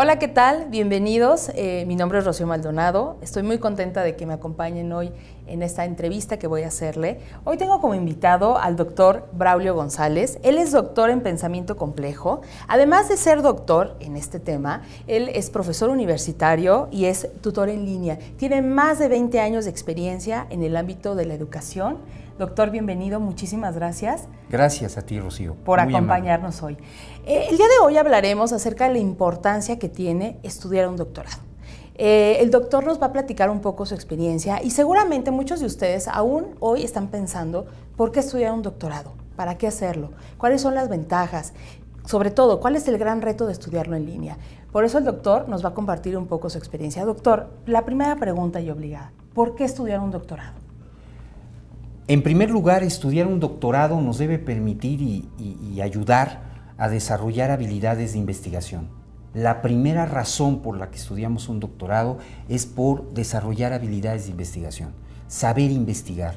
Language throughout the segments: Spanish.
Hola, ¿qué tal? Bienvenidos. Eh, mi nombre es Rocío Maldonado. Estoy muy contenta de que me acompañen hoy en esta entrevista que voy a hacerle. Hoy tengo como invitado al doctor Braulio González. Él es doctor en pensamiento complejo. Además de ser doctor en este tema, él es profesor universitario y es tutor en línea. Tiene más de 20 años de experiencia en el ámbito de la educación Doctor, bienvenido, muchísimas gracias. Gracias a ti, Rocío. Por acompañarnos hoy. Eh, el día de hoy hablaremos acerca de la importancia que tiene estudiar un doctorado. Eh, el doctor nos va a platicar un poco su experiencia y seguramente muchos de ustedes aún hoy están pensando por qué estudiar un doctorado, para qué hacerlo, cuáles son las ventajas, sobre todo cuál es el gran reto de estudiarlo en línea. Por eso el doctor nos va a compartir un poco su experiencia. Doctor, la primera pregunta y obligada, ¿por qué estudiar un doctorado? En primer lugar, estudiar un doctorado nos debe permitir y, ayudar a desarrollar habilidades de investigación. La primera razón por la que estudiamos un doctorado es por desarrollar habilidades de investigación saber investigar.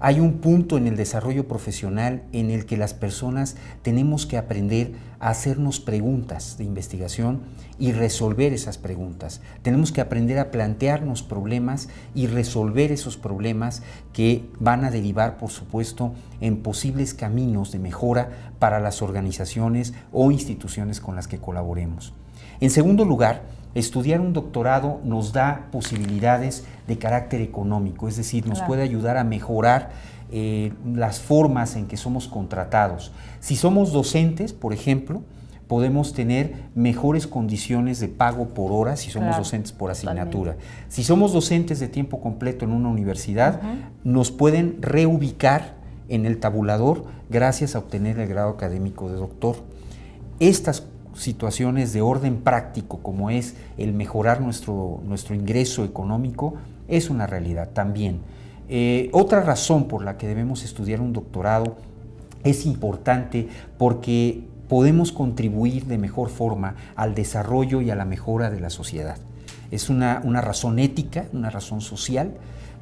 Hay un punto en el desarrollo profesional en el que las personas tenemos que aprender a hacernos preguntas de investigación y resolver esas preguntas. Tenemos que aprender a plantearnos problemas y resolver esos problemas que van a derivar, por supuesto, en posibles caminos de mejora para las organizaciones o instituciones con las que colaboremos. En segundo lugar, Estudiar un doctorado nos da posibilidades de carácter económico, es decir, nos puede ayudar a mejorar eh, las formas en que somos contratados. Si somos docentes, por ejemplo, podemos tener mejores condiciones de pago por hora si somos docentes por asignatura. Si somos docentes de tiempo completo en una universidad, nos pueden reubicar en el tabulador gracias a obtener el grado académico de doctor. Estas situaciones de orden práctico, como es el mejorar nuestro, nuestro ingreso económico, es una realidad también. Eh, otra razón por la que debemos estudiar un doctorado es importante porque podemos contribuir de mejor forma al desarrollo y a la mejora de la sociedad. Es una, una razón ética, una razón social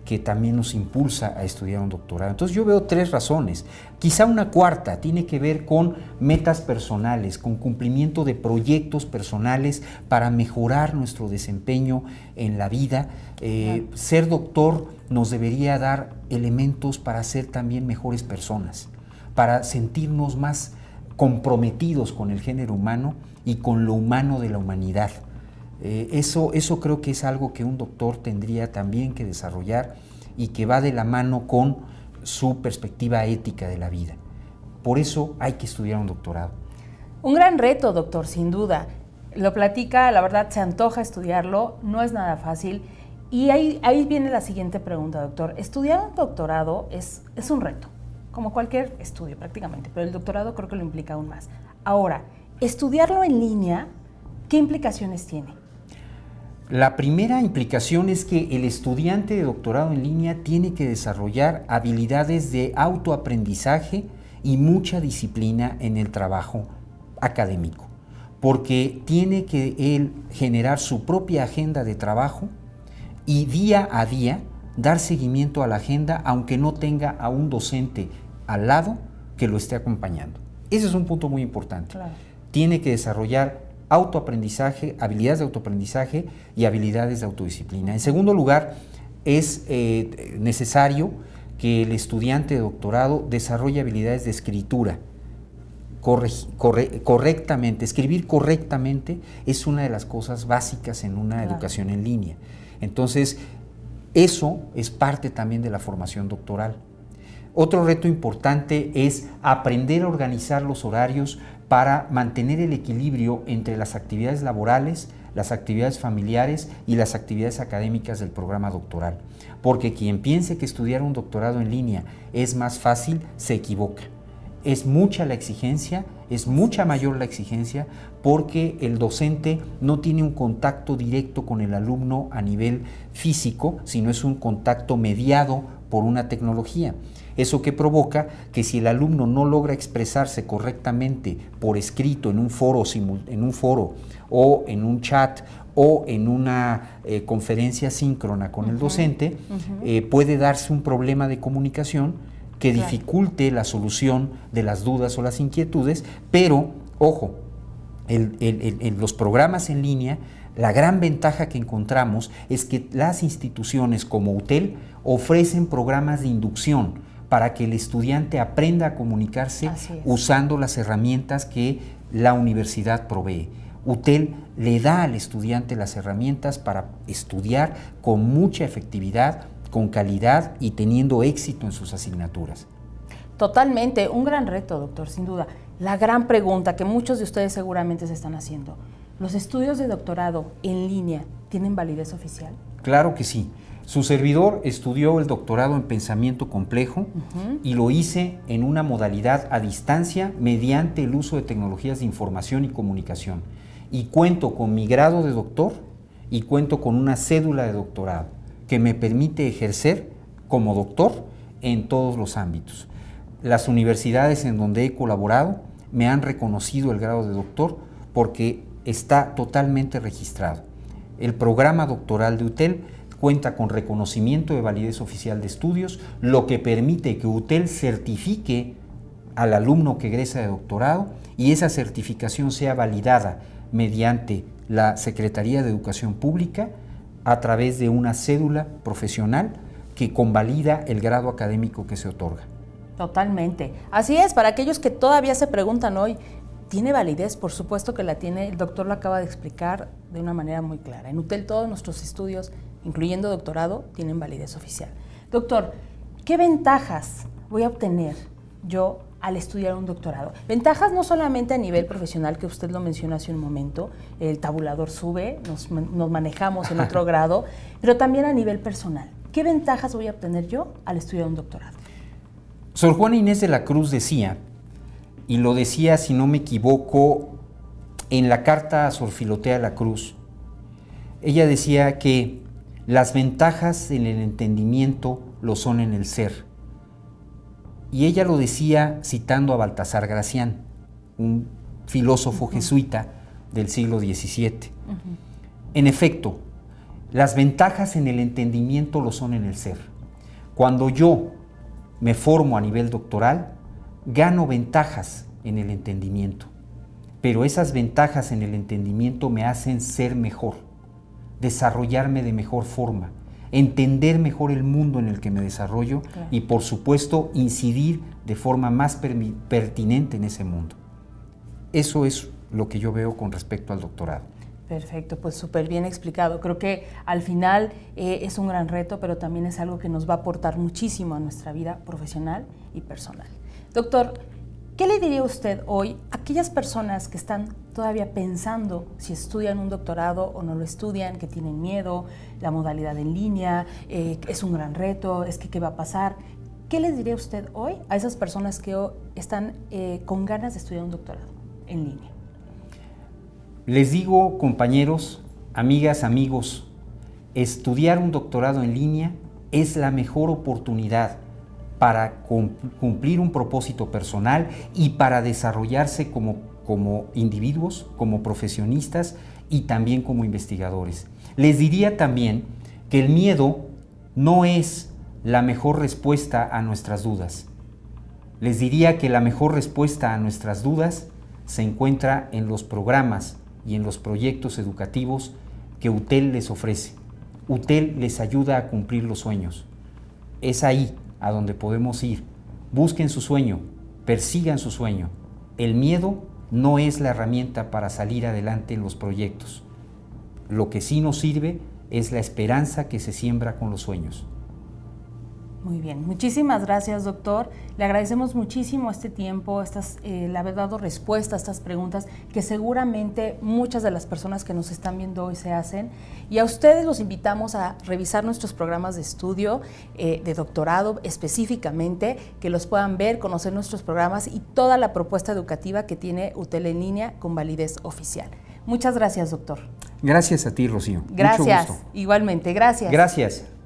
que también nos impulsa a estudiar un doctorado. Entonces yo veo tres razones. Quizá una cuarta tiene que ver con metas personales, con cumplimiento de proyectos personales para mejorar nuestro desempeño en la vida. Eh, ser doctor nos debería dar elementos para ser también mejores personas, para sentirnos más comprometidos con el género humano y con lo humano de la humanidad. Eh, eso, eso creo que es algo que un doctor tendría también que desarrollar y que va de la mano con su perspectiva ética de la vida. Por eso hay que estudiar un doctorado. Un gran reto, doctor, sin duda. Lo platica, la verdad se antoja estudiarlo, no es nada fácil. Y ahí, ahí viene la siguiente pregunta, doctor. Estudiar un doctorado es, es un reto, como cualquier estudio prácticamente, pero el doctorado creo que lo implica aún más. Ahora, estudiarlo en línea, ¿qué implicaciones tiene? La primera implicación es que el estudiante de doctorado en línea tiene que desarrollar habilidades de autoaprendizaje y mucha disciplina en el trabajo académico, porque tiene que él generar su propia agenda de trabajo y día a día dar seguimiento a la agenda aunque no tenga a un docente al lado que lo esté acompañando. Ese es un punto muy importante. Tiene que desarrollar autoaprendizaje, habilidades de autoaprendizaje y habilidades de autodisciplina. En segundo lugar, es eh, necesario que el estudiante de doctorado desarrolle habilidades de escritura correctamente. Escribir correctamente es una de las cosas básicas en una educación en línea. Entonces, eso es parte también de la formación doctoral. Otro reto importante es aprender a organizar los horarios para mantener el equilibrio entre las actividades laborales, las actividades familiares y las actividades académicas del programa doctoral. Porque quien piense que estudiar un doctorado en línea es más fácil, se equivoca. Es mucha la exigencia, es mucha mayor la exigencia porque el docente no tiene un contacto directo con el alumno a nivel físico, sino es un contacto mediado por una tecnología. Eso que provoca que si el alumno no logra expresarse correctamente por escrito en un foro, o en un chat o en una eh, conferencia síncrona con el docente, eh, puede darse un problema de comunicación que dificulte la solución de las dudas o las inquietudes, pero, ojo, en los programas en línea, la gran ventaja que encontramos es que las instituciones como UTEL ofrecen programas de inducción, para que el estudiante aprenda a comunicarse usando las herramientas que la universidad provee. UTEL le da al estudiante las herramientas para estudiar con mucha efectividad, con calidad y teniendo éxito en sus asignaturas. Totalmente, un gran reto, doctor, sin duda. La gran pregunta que muchos de ustedes seguramente se están haciendo, ¿los estudios de doctorado en línea tienen validez oficial? Claro que sí. Su servidor estudió el doctorado en pensamiento complejo y lo hice en una modalidad a distancia mediante el uso de tecnologías de información y comunicación. Y cuento con mi grado de doctor y cuento con una cédula de doctorado que me permite ejercer como doctor en todos los ámbitos. Las universidades en donde he colaborado me han reconocido el grado de doctor porque está totalmente registrado. El programa doctoral de UTEL Cuenta con reconocimiento de validez oficial de estudios, lo que permite que UTEL certifique al alumno que egresa de doctorado y esa certificación sea validada mediante la Secretaría de Educación Pública a través de una cédula profesional que convalida el grado académico que se otorga. Totalmente. Así es, para aquellos que todavía se preguntan hoy, tiene validez, por supuesto que la tiene, el doctor lo acaba de explicar de una manera muy clara. En UTEL todos nuestros estudios incluyendo doctorado, tienen validez oficial. Doctor, ¿qué ventajas voy a obtener yo al estudiar un doctorado. Ventajas no solamente a nivel profesional, que usted lo mencionó hace un momento, el tabulador sube, nos, manejamos en otro grado, pero también a nivel personal. ¿Qué ventajas voy a obtener yo al estudiar un doctorado? Sor Juana Inés de la Cruz decía, y lo decía si no me equivoco, en la carta a Sor Filotea de la Cruz, ella decía que las ventajas en el entendimiento lo son en el ser. Y ella lo decía citando a Baltasar Gracián, un filósofo jesuita del siglo XVII. En efecto, las ventajas en el entendimiento lo son en el ser. Cuando yo me formo a nivel doctoral, gano ventajas en el entendimiento, pero esas ventajas en el entendimiento me hacen ser mejor desarrollarme de mejor forma, entender mejor el mundo en el que me desarrollo y por supuesto incidir de forma más pertinente en ese mundo. Eso es lo que yo veo con respecto al doctorado. Perfecto, pues súper bien explicado. Creo que al final eh, es un gran reto, pero también es algo que nos va a aportar muchísimo a nuestra vida profesional y personal. Doctor, ¿Qué le diría usted hoy a aquellas personas que están todavía pensando si estudian un doctorado o no lo estudian, que tienen miedo, la modalidad en línea, eh, es un gran reto, es que qué va a pasar? ¿Qué les diría usted hoy a esas personas que están eh, con ganas de estudiar un doctorado en línea? Les digo, compañeros, amigas, amigos, estudiar un doctorado en línea es la mejor oportunidad para cumplir un propósito personal y para desarrollarse como, individuos, como profesionistas y también como investigadores. Les diría también que el miedo no es la mejor respuesta a nuestras dudas. Les diría que la mejor respuesta a nuestras dudas se encuentra en los programas y en los proyectos educativos que UTEL les ofrece. UTEL les ayuda a cumplir los sueños. Es ahí a donde podemos ir. Busquen su sueño, persigan su sueño. El miedo no es la herramienta para salir adelante en los proyectos. Lo que sí nos sirve es la esperanza que se siembra con los sueños. Muy bien, muchísimas gracias doctor. Le agradecemos muchísimo este tiempo, estas, eh, haber dado respuesta a estas preguntas que seguramente muchas de las personas que nos están viendo hoy se hacen. Y a ustedes los invitamos a revisar nuestros programas de estudio, eh, de doctorado específicamente, que los puedan ver, conocer nuestros programas y toda la propuesta educativa que tiene UTEL en línea con validez oficial. Muchas gracias doctor. Gracias a ti Rocío. Gracias. Mucho gusto. Igualmente, gracias. Gracias.